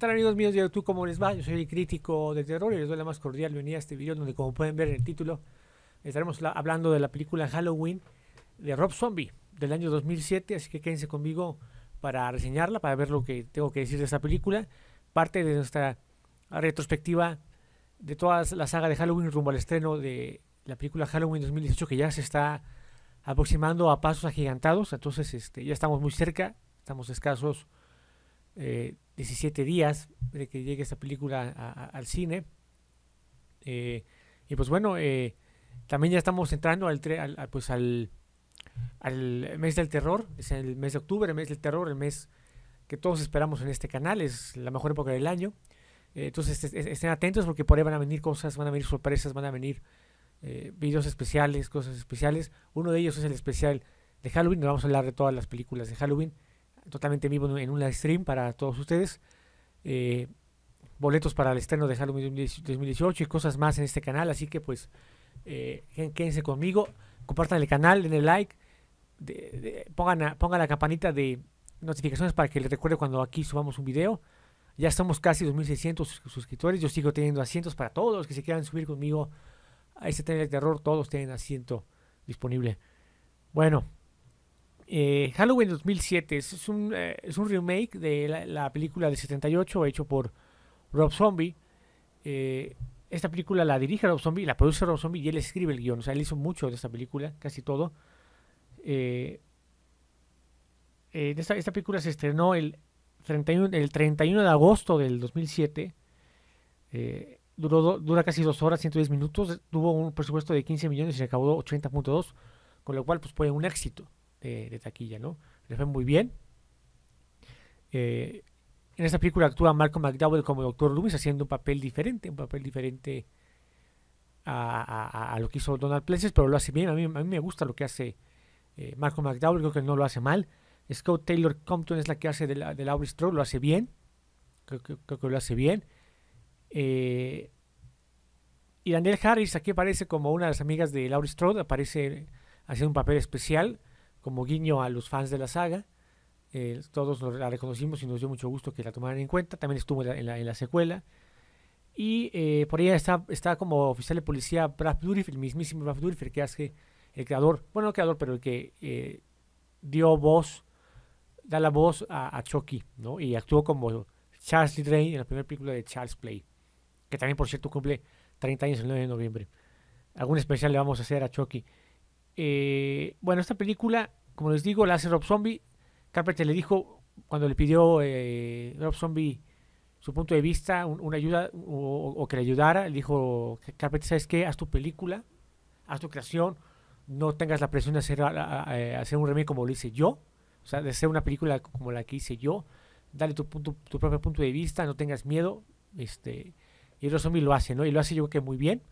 tal amigos míos de YouTube? ¿Cómo les va? Yo soy el crítico de terror y les doy la más cordial bienvenida a este video donde como pueden ver en el título estaremos hablando de la película Halloween de Rob Zombie del año 2007, así que quédense conmigo para reseñarla, para ver lo que tengo que decir de esta película, parte de nuestra retrospectiva de toda la saga de Halloween rumbo al estreno de la película Halloween 2018 que ya se está aproximando a pasos agigantados, entonces este, ya estamos muy cerca, estamos escasos eh, 17 días de que llegue esta película al cine. Eh, y pues bueno, eh, también ya estamos entrando al, pues al, mes del terror, es el mes de octubre, el mes del terror, el mes que todos esperamos en este canal, es la mejor época del año. Eh, entonces estén atentos porque por ahí van a venir cosas, van a venir sorpresas, van a venir videos especiales, cosas especiales. Uno de ellos es el especial de Halloween, vamos a hablar de todas las películas de Halloween totalmente vivo en un live stream para todos ustedes. Eh, boletos para el estreno de Halloween 2018 y cosas más en este canal. Así que pues eh, quédense conmigo, compartan el canal, denle like, pongan, pongan la campanita de notificaciones para que les recuerde cuando aquí subamos un video. Ya estamos casi 2.600 suscriptores. Yo sigo teniendo asientos para todos los que se quieran subir conmigo a este tema de terror. Todos tienen asiento disponible. Bueno, eh, Halloween 2007 es un, eh, es un remake de la, película del 78 hecho por Rob Zombie. Eh, esta película la dirige Rob Zombie, la produce Rob Zombie y él escribe el guión. O sea, él hizo mucho de esta película, casi todo. Eh, esta, película se estrenó el 31, el 31 de agosto del 2007. Duró dura casi dos horas, 110 minutos. Tuvo un presupuesto de 15 millones y se acabó 80.2, con lo cual pues fue un éxito de, taquilla, ¿no? le fue muy bien. Eh, en esta película actúa Marco McDowell como Doctor Loomis haciendo un papel diferente, un papel diferente a, lo que hizo Donald Pleasence, pero lo hace bien. A mí, a mí me gusta lo que hace eh, Marco McDowell, creo que no lo hace mal. Scott Taylor Compton es la que hace de la, Laurie Strode, lo hace bien. Creo, que lo hace bien. Eh, y Daniel Harris aquí aparece como una de las amigas de Laurie Strode, aparece haciendo un papel especial como guiño a los fans de la saga. Eh, todos la reconocimos y nos dio mucho gusto que la tomaran en cuenta. También estuvo en la, en la, secuela. Y eh, por ahí está, está como oficial de policía Brad Dourif, el mismísimo Brad Dourif, el que hace el creador, bueno, no el creador, pero el que eh, dio voz, da la voz a, Chucky, ¿no? Y actuó como Charles Lee Drain en la primera película de Charles Play, que también, por cierto, cumple 30 años el 9 de noviembre. Algún especial le vamos a hacer a Chucky. Eh, bueno, esta película, como les digo, la hace Rob Zombie. Carpenter le dijo, cuando le pidió eh, Rob Zombie su punto de vista, una ayuda o, que le ayudara, le dijo, Carpenter, ¿sabes qué? Haz tu película, haz tu creación, no tengas la presión de hacer, eh, hacer un remake como lo hice yo, o sea, de hacer una película como la que hice yo, dale tu, punto, tu propio punto de vista, no tengas miedo, este, y Rob Zombie lo hace, ¿no? Y lo hace yo creo que muy bien.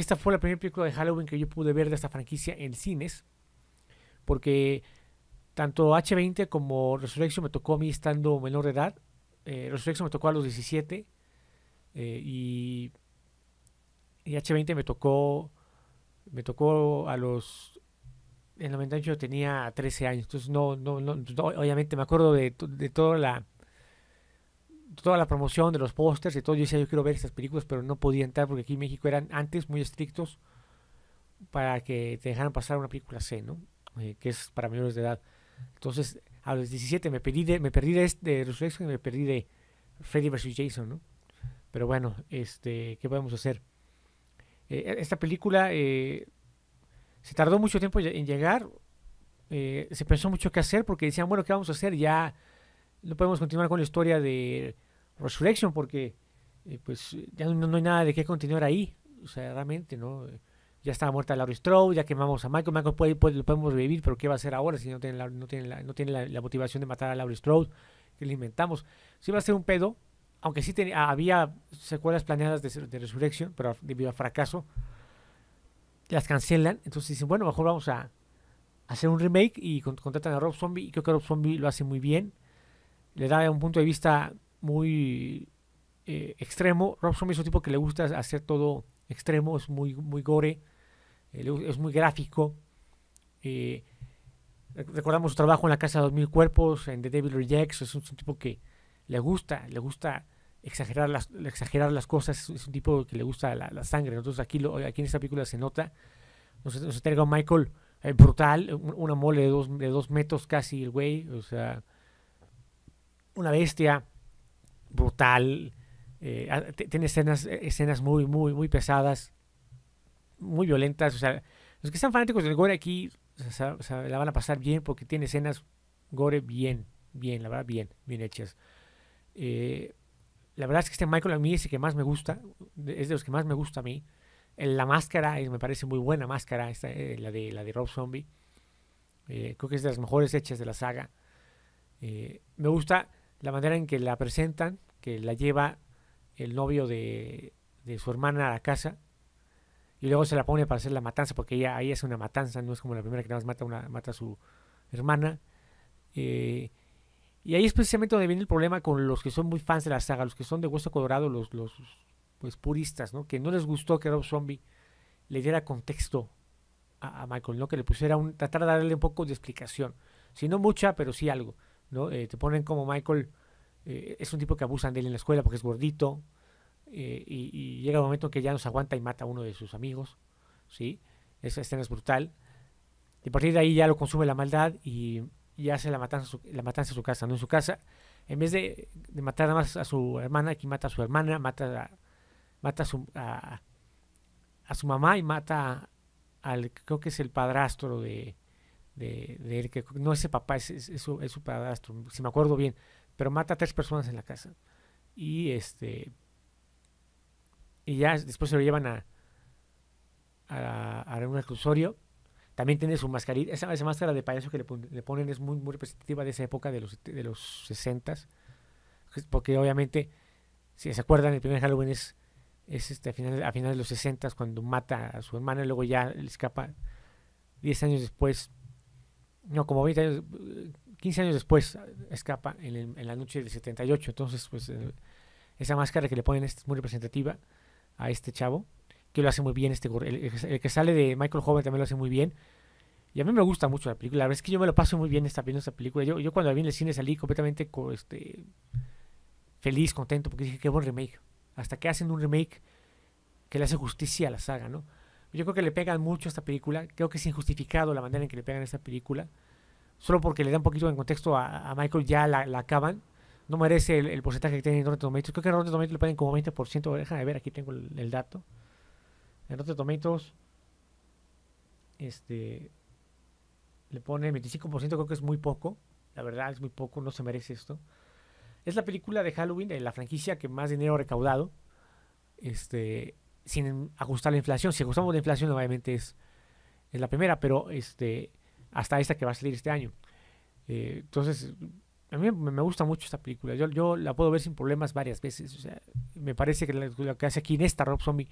Esta fue la primera película de Halloween que yo pude ver de esta franquicia en cines, porque tanto H20 como Resurrection me tocó a mí estando menor de edad. Eh, Resurrection me tocó a los 17 eh, y, H20 me tocó, me tocó a los... En el 98 tenía 13 años, entonces no, no, obviamente me acuerdo de toda la toda la promoción de los pósters y todo, yo decía, yo quiero ver estas películas, pero no podía entrar porque aquí en México eran antes muy estrictos para que te dejaran pasar una película C, ¿no? Eh, que es para menores de edad. Entonces, a los 17 me, perdí de, me perdí de, este, Resurrection y me perdí de Freddy vs. Jason, ¿no? Pero bueno, este, ¿qué podemos hacer? Eh, e, esta película eh, se tardó mucho tiempo en llegar, se pensó mucho qué hacer porque decían, bueno, ¿qué vamos a hacer? Ya no podemos continuar con la historia de Resurrection porque eh, pues ya no, hay nada de qué continuar ahí. O sea, realmente, ¿no? Ya estaba muerta Laurie Strode, ya quemamos a Michael. Michael puede, lo podemos revivir, pero ¿qué va a hacer ahora si no tiene la, no tiene la, no tiene la, motivación de matar a Laurie Strode? Que le inventamos. Sí va a ser un pedo, aunque sí tenía, había secuelas planeadas de, Resurrection, pero debido a fracaso, las cancelan. Entonces dicen, bueno, mejor vamos a hacer un remake y contratan a Rob Zombie. Y creo que Rob Zombie lo hace muy bien le da un punto de vista muy eh, extremo. Robson es un tipo que le gusta hacer todo extremo, es muy, muy gore, eh, es muy gráfico. Eh, recordamos su trabajo en La Casa de los Mil Cuerpos, en The Devil Rejects, es un, tipo que le gusta, le gusta exagerar las, exagerar las cosas, es un tipo que le gusta la, sangre. aquí, aquí en esta película se nota, nos, entrega un Michael brutal, una mole de dos, de dos metros casi el güey, o sea una bestia brutal. Eh, tiene escenas, eh, escenas muy, muy, muy pesadas, muy violentas. O sea, los que están fanáticos del gore aquí la van a pasar bien porque tiene escenas gore bien, bien, la verdad, bien, bien hechas. Eh, la verdad es que este Michael a mí es el que más me gusta, es de los que más me gusta a mí. La máscara, me parece muy buena máscara, la, de, la de Rob Zombie. creo que es de las mejores hechas de la saga. me gusta la manera en que la presentan, que la lleva el novio de, su hermana a la casa y luego se la pone para hacer la matanza, porque ella ahí es una matanza, no es como la primera que nada más mata, una, mata a su hermana. Eh, y ahí es precisamente donde viene el problema con los que son muy fans de la saga, los que son de hueso colorado, los, los pues, puristas, ¿no? que no les gustó que Rob Zombie le diera contexto a, Michael, que le pusiera un, tratar de darle un poco de explicación. Si no mucha, pero sí algo. ¿no? Eh, te ponen como Michael, eh, es un tipo que abusan de él en la escuela porque es gordito, eh, y, llega un momento que ya nos aguanta y mata a uno de sus amigos, ¿sí? Esa escena es brutal. Y a partir de ahí ya lo consume la maldad y, hace la matanza, la en su casa, ¿no? En su casa, en vez de, matar nada más a su hermana, aquí mata a su hermana, mata a, mata a su, a su mamá y mata al, creo que es el padrastro de, de, él, que no ese papá, es, es, es, su, padrastro, si me acuerdo bien, pero mata a tres personas en la casa. Y este. Y ya después se lo llevan a, a, un reclusorio. También tiene su mascarita, esa, máscara de payaso que le, ponen es muy, muy representativa de esa época de los, de los 60 pues, Porque obviamente, si se acuerdan, el primer Halloween es, es este, a finales a final de los 60 cuando mata a su hermana y luego ya le escapa 10 años después no, como años, 15 años después escapa en, la noche del 78. Entonces, pues eh, esa máscara que le ponen es muy representativa a este chavo, que lo hace muy bien este el, el que sale de Michael Joven también lo hace muy bien. Y a mí me gusta mucho la película. La verdad es que yo me lo paso muy bien esta, viendo esta película. Yo, yo cuando la vi en el cine salí completamente este, feliz, contento, porque dije, qué buen remake. Hasta que hacen un remake que le hace justicia a la saga, ¿no? Yo creo que le pegan mucho a esta película. Creo que es injustificado la manera en que le pegan a esta película. Solo porque le dan un poquito en contexto a, Michael, ya la, acaban. No merece el, porcentaje que tiene en Rotten Tomatoes. Creo que en Rotten Tomatoes le pagan como 20%. Déjame ver, aquí tengo el, dato. En Rotten Tomatoes, este, le pone 25%. Creo que es muy poco. La verdad, es muy poco. No se merece esto. Es la película de Halloween, de la franquicia que más dinero ha recaudado. Este, sin ajustar la inflación. Si ajustamos la inflación, obviamente es, la primera, pero este, hasta esta que va a salir este año. Eh, entonces, a mí me gusta mucho esta película. Yo, yo la puedo ver sin problemas varias veces. O sea, me parece que lo que hace aquí en esta Rob Zombie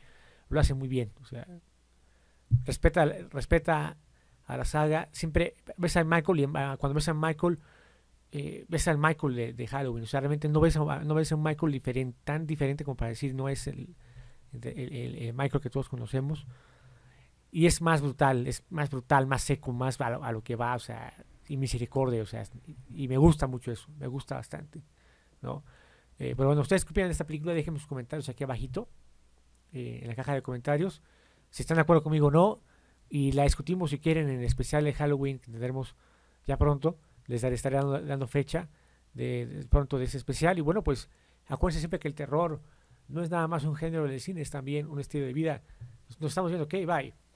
lo hace muy bien. O sea, respeta, respeta a la saga. Siempre ves a Michael y ah, cuando ves a Michael, eh, ves al Michael de, Halloween. O sea, realmente no ves, a, no ves un Michael tan diferente como para decir no es el, el, micro Michael que todos conocemos. Y es más brutal, es más brutal, más seco, más a lo, a lo que va, o sea, y misericordia, o sea, y, me gusta mucho eso, me gusta bastante, ¿no? Eh, pero bueno, ustedes que esta película, dejen sus comentarios aquí abajito, eh, en la caja de comentarios, si están de acuerdo conmigo o no, y la discutimos si quieren en el especial de Halloween que tendremos ya pronto, les estaré dando, dando fecha de, de, pronto de ese especial, y bueno, pues acuérdense siempre que el terror no es nada más un género del cine, es también un estilo de vida. Nos estamos viendo, ok, bye.